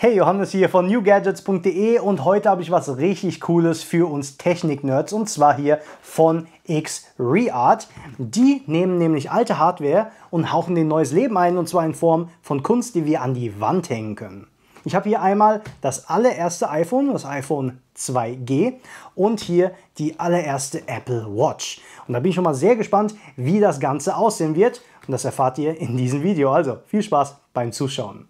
Hey, Johannes hier von newgadgets.de und heute habe ich was richtig Cooles für uns Technik-Nerds und zwar hier von X-Reart. Die nehmen nämlich alte Hardware und hauchen den neues Leben ein und zwar in Form von Kunst, die wir an die Wand hängen können. Ich habe hier einmal das allererste iPhone, das iPhone 2G und hier die allererste Apple Watch. Und da bin ich schon mal sehr gespannt, wie das Ganze aussehen wird und das erfahrt ihr in diesem Video. Also viel Spaß beim Zuschauen.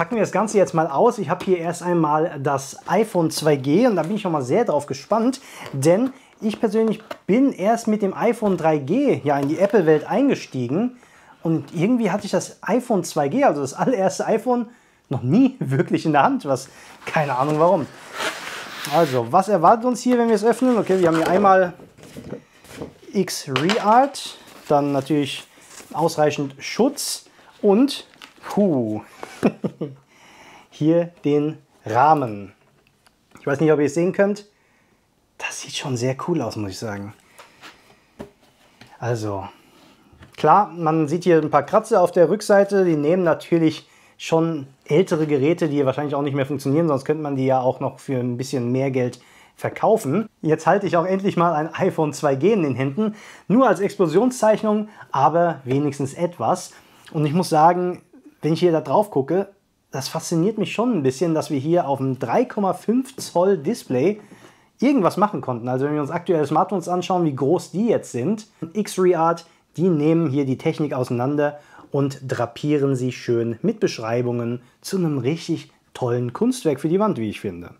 Packen wir das Ganze jetzt mal aus. Ich habe hier erst einmal das iPhone 2G und da bin ich schon mal sehr drauf gespannt, denn ich persönlich bin erst mit dem iPhone 3G ja in die Apple-Welt eingestiegen und irgendwie hatte ich das iPhone 2G, also das allererste iPhone, noch nie wirklich in der Hand, was keine Ahnung warum. Also, was erwartet uns hier, wenn wir es öffnen? Okay, wir haben hier einmal X-Reart, dann natürlich ausreichend Schutz und puh, hier den Rahmen. Ich weiß nicht, ob ihr es sehen könnt. Das sieht schon sehr cool aus, muss ich sagen. Also, klar, man sieht hier ein paar Kratzer auf der Rückseite. Die nehmen natürlich schon ältere Geräte, die wahrscheinlich auch nicht mehr funktionieren, sonst könnte man die ja auch noch für ein bisschen mehr Geld verkaufen. Jetzt halte ich auch endlich mal ein iPhone 2G in den Händen, nur als Explosionszeichnung, aber wenigstens etwas. Und ich muss sagen, wenn ich hier da drauf gucke, das fasziniert mich schon ein bisschen, dass wir hier auf einem 3,5 Zoll Display irgendwas machen konnten. Also wenn wir uns aktuelle Smartphones anschauen, wie groß die jetzt sind, X-Reart, die nehmen hier die Technik auseinander und drapieren sie schön mit Beschreibungen zu einem richtig tollen Kunstwerk für die Wand, wie ich finde.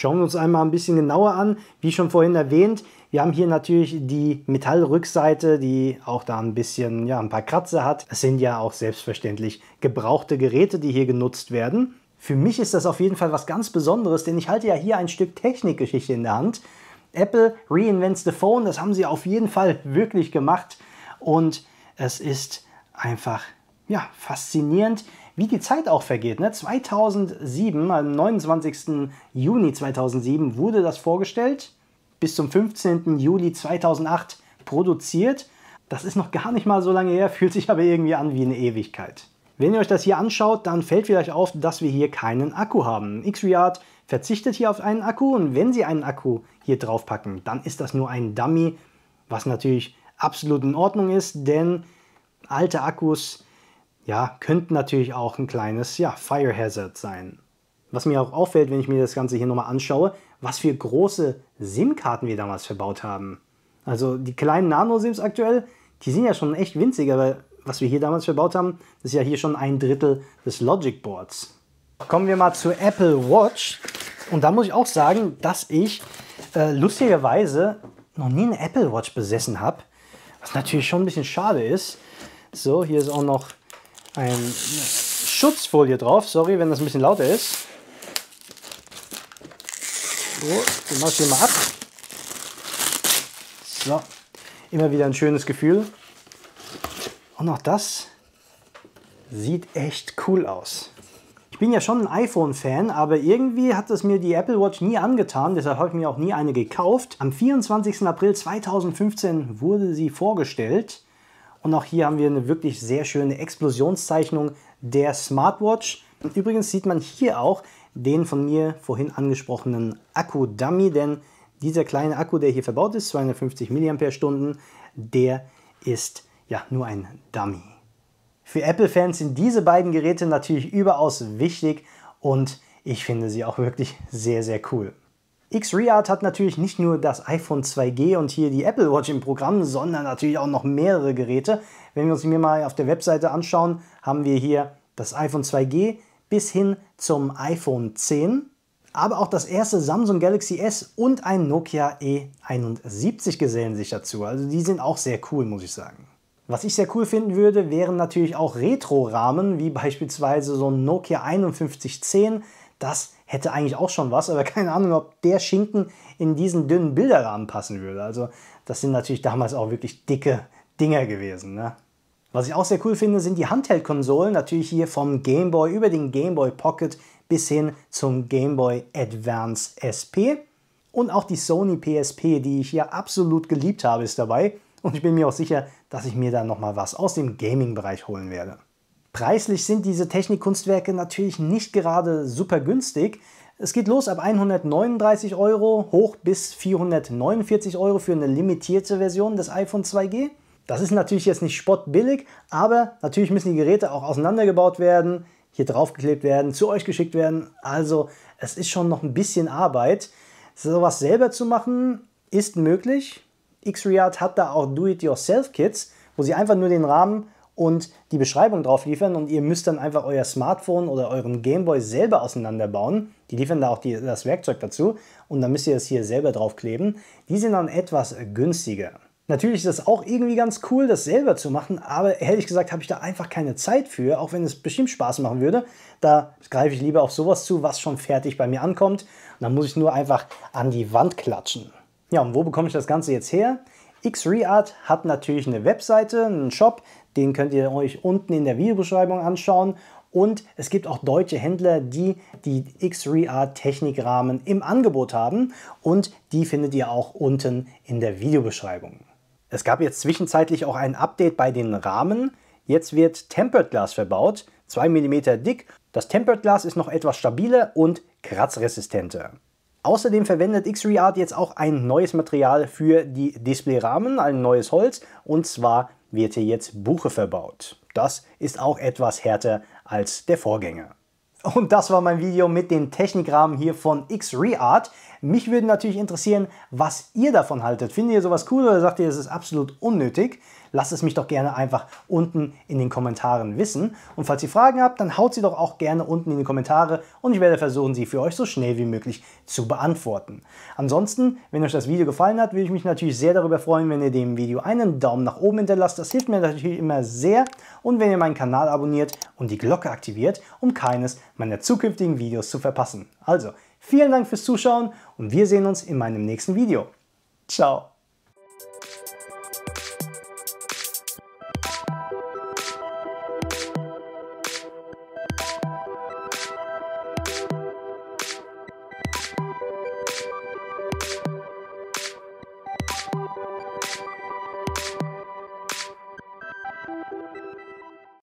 Schauen wir uns einmal ein bisschen genauer an. Wie schon vorhin erwähnt, wir haben hier natürlich die Metallrückseite, die auch da ein bisschen, ja, ein paar Kratzer hat. Es sind ja auch selbstverständlich gebrauchte Geräte, die hier genutzt werden. Für mich ist das auf jeden Fall was ganz Besonderes, denn ich halte ja hier ein Stück Technikgeschichte in der Hand. Apple reinvents the phone, das haben sie auf jeden Fall wirklich gemacht und es ist einfach ja, faszinierend, wie die Zeit auch vergeht. Ne? 2007, am 29. Juni 2007 wurde das vorgestellt, bis zum 15. Juli 2008 produziert. Das ist noch gar nicht mal so lange her, fühlt sich aber irgendwie an wie eine Ewigkeit. Wenn ihr euch das hier anschaut, dann fällt vielleicht auf, dass wir hier keinen Akku haben. x Xreart verzichtet hier auf einen Akku und wenn sie einen Akku hier drauf packen, dann ist das nur ein Dummy, was natürlich absolut in Ordnung ist, denn alte Akkus ja, könnten natürlich auch ein kleines ja, Fire Hazard sein. Was mir auch auffällt, wenn ich mir das Ganze hier nochmal anschaue, was für große SIM-Karten wir damals verbaut haben. Also die kleinen Nano-SIMs aktuell, die sind ja schon echt winzig, aber was wir hier damals verbaut haben, ist ja hier schon ein Drittel des Logic Boards. Kommen wir mal zur Apple Watch. Und da muss ich auch sagen, dass ich äh, lustigerweise noch nie eine Apple Watch besessen habe. Was natürlich schon ein bisschen schade ist. So, hier ist auch noch eine Schutzfolie drauf. Sorry, wenn das ein bisschen lauter ist. So, die mache ich mal ab. So, immer wieder ein schönes Gefühl. Und auch das sieht echt cool aus. Ich bin ja schon ein iPhone-Fan, aber irgendwie hat es mir die Apple Watch nie angetan, deshalb habe ich mir auch nie eine gekauft. Am 24. April 2015 wurde sie vorgestellt. Und auch hier haben wir eine wirklich sehr schöne Explosionszeichnung der Smartwatch. Und übrigens sieht man hier auch den von mir vorhin angesprochenen Akku-Dummy, denn dieser kleine Akku, der hier verbaut ist, 250 mAh, der ist ja nur ein Dummy. Für Apple-Fans sind diese beiden Geräte natürlich überaus wichtig und ich finde sie auch wirklich sehr, sehr cool. XReart hat natürlich nicht nur das iPhone 2G und hier die Apple Watch im Programm, sondern natürlich auch noch mehrere Geräte. Wenn wir uns mir mal auf der Webseite anschauen, haben wir hier das iPhone 2G bis hin zum iPhone 10, aber auch das erste Samsung Galaxy S und ein Nokia E71 gesellen sich dazu. Also die sind auch sehr cool, muss ich sagen. Was ich sehr cool finden würde, wären natürlich auch Retro-Rahmen, wie beispielsweise so ein Nokia 5110. Das hätte eigentlich auch schon was, aber keine Ahnung, ob der Schinken in diesen dünnen Bilderrahmen passen würde. Also das sind natürlich damals auch wirklich dicke Dinger gewesen. Ne? Was ich auch sehr cool finde, sind die Handheld-Konsolen, natürlich hier vom Game Boy über den Game Boy Pocket bis hin zum Game Boy Advance SP. Und auch die Sony PSP, die ich hier absolut geliebt habe, ist dabei. Und ich bin mir auch sicher, dass ich mir da nochmal was aus dem Gaming-Bereich holen werde. Preislich sind diese Technikkunstwerke natürlich nicht gerade super günstig. Es geht los ab 139 Euro hoch bis 449 Euro für eine limitierte Version des iPhone 2G. Das ist natürlich jetzt nicht spottbillig, aber natürlich müssen die Geräte auch auseinandergebaut werden, hier draufgeklebt werden, zu euch geschickt werden. Also es ist schon noch ein bisschen Arbeit. Sowas selber zu machen ist möglich. x Xread hat da auch Do-It-Yourself-Kits, wo sie einfach nur den Rahmen und die Beschreibung drauf liefern und ihr müsst dann einfach euer Smartphone oder euren Gameboy selber auseinanderbauen. Die liefern da auch die, das Werkzeug dazu und dann müsst ihr es hier selber draufkleben. Die sind dann etwas günstiger. Natürlich ist das auch irgendwie ganz cool, das selber zu machen, aber ehrlich gesagt habe ich da einfach keine Zeit für, auch wenn es bestimmt Spaß machen würde. Da greife ich lieber auf sowas zu, was schon fertig bei mir ankommt. Und dann muss ich nur einfach an die Wand klatschen. Ja, und wo bekomme ich das Ganze jetzt her? x Xreart hat natürlich eine Webseite, einen Shop, den könnt ihr euch unten in der Videobeschreibung anschauen. Und es gibt auch deutsche Händler, die die X3R Technikrahmen im Angebot haben. Und die findet ihr auch unten in der Videobeschreibung. Es gab jetzt zwischenzeitlich auch ein Update bei den Rahmen. Jetzt wird Tempered Glas verbaut, 2 mm dick. Das Tempered Glas ist noch etwas stabiler und kratzresistenter. Außerdem verwendet X-Reart jetzt auch ein neues Material für die Displayrahmen, ein neues Holz, und zwar wird hier jetzt Buche verbaut. Das ist auch etwas härter als der Vorgänger. Und das war mein Video mit den Technikrahmen hier von X-Reart. Mich würde natürlich interessieren, was ihr davon haltet. Findet ihr sowas cool oder sagt ihr, es ist absolut unnötig? lasst es mich doch gerne einfach unten in den Kommentaren wissen. Und falls ihr Fragen habt, dann haut sie doch auch gerne unten in die Kommentare und ich werde versuchen, sie für euch so schnell wie möglich zu beantworten. Ansonsten, wenn euch das Video gefallen hat, würde ich mich natürlich sehr darüber freuen, wenn ihr dem Video einen Daumen nach oben hinterlasst. Das hilft mir natürlich immer sehr. Und wenn ihr meinen Kanal abonniert und die Glocke aktiviert, um keines meiner zukünftigen Videos zu verpassen. Also, vielen Dank fürs Zuschauen und wir sehen uns in meinem nächsten Video. Ciao!